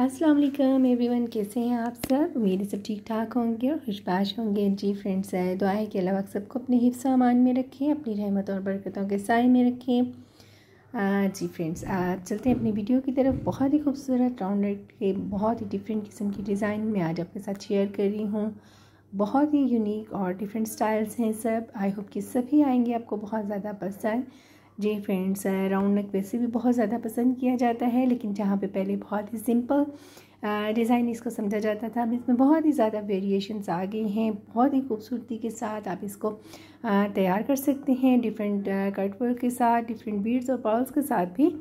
अस्सलाम वालेकुम एवरीवन कैसे हैं आप सब मेरे सब ठीक ठाक होंगे और खुशबाश होंगे जी फ्रेंड्स है दुआ है कि अल्लाह पाक सबको अपने हिफ अमान में रखें अपनी रहमत और बरकतों के साय में रखें जी फ्रेंड्स आप चलते हैं अपनी वीडियो की तरफ बहुत ही खूबसूरत राउंड के बहुत ही डिफरेंट किस्म की डिज़ाइन मैं आज आपके साथ शेयर कर रही हूँ बहुत ही यूनिक और डिफरेंट स्टाइल्स हैं सब आई होप कि सभी आएंगे आपको बहुत ज़्यादा पसंद जी फ्रेंड्स राउंड नेक वैसे भी बहुत ज़्यादा पसंद किया जाता है लेकिन जहाँ पे पहले बहुत ही सिंपल डिज़ाइन इसको समझा जाता था अब इसमें बहुत ही ज़्यादा वेरिएशंस आ गई हैं बहुत ही खूबसूरती के साथ आप इसको तैयार कर सकते हैं डिफरेंट कटवर्क के साथ डिफरेंट बीड्स और पॉल्स के साथ भी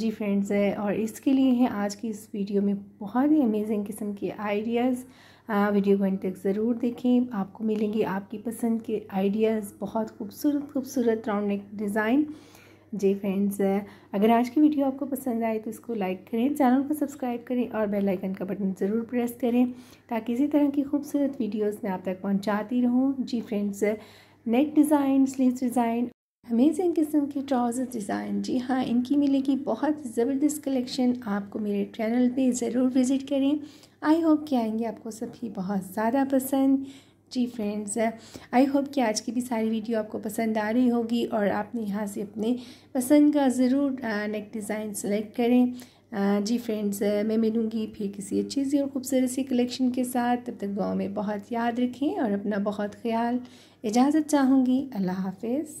जी फ्रेंड्स और इसके लिए हैं आज की इस वीडियो में बहुत ही अमेजिंग किस्म के आइडियाज़ वीडियो को एंड तक ज़रूर देखें आपको मिलेंगे आपकी पसंद के आइडियाज़ बहुत खूबसूरत खूबसूरत राउंड नेक डिज़ाइन जी फ्रेंड्स अगर आज की वीडियो आपको पसंद आए तो इसको लाइक करें चैनल को सब्सक्राइब करें और बेल आइकन का बटन ज़रूर प्रेस करें ताकि इसी तरह की खूबसूरत वीडियोस मैं आप तक पहुंचाती रहूं जी friends neck design sleeve design amazing किस्म की ट्राउज़र डिज़ाइन जी हाँ इनकी मिलेगी बहुत ज़बरदस्त कलेक्शन आपको मेरे चैनल पे ज़रूर विज़िट करें आई होप कि आएंगे आपको सभी बहुत ज़्यादा पसंद जी फ्रेंड्स आई होप कि आज की भी सारी वीडियो आपको पसंद आ रही होगी और आपने यहाँ से अपने पसंद का ज़रूर नेक डिज़ाइन सेलेक्ट करें जी फ्रेंड्स मैं मिलूँगी फिर किसी अच्छी सी और खूबसूरत सी कलेक्शन के साथ तब तक गाँव में बहुत याद रखें और अपना बहुत ख्याल इजाज़त चाहूँगी अल्लाह हाफिज़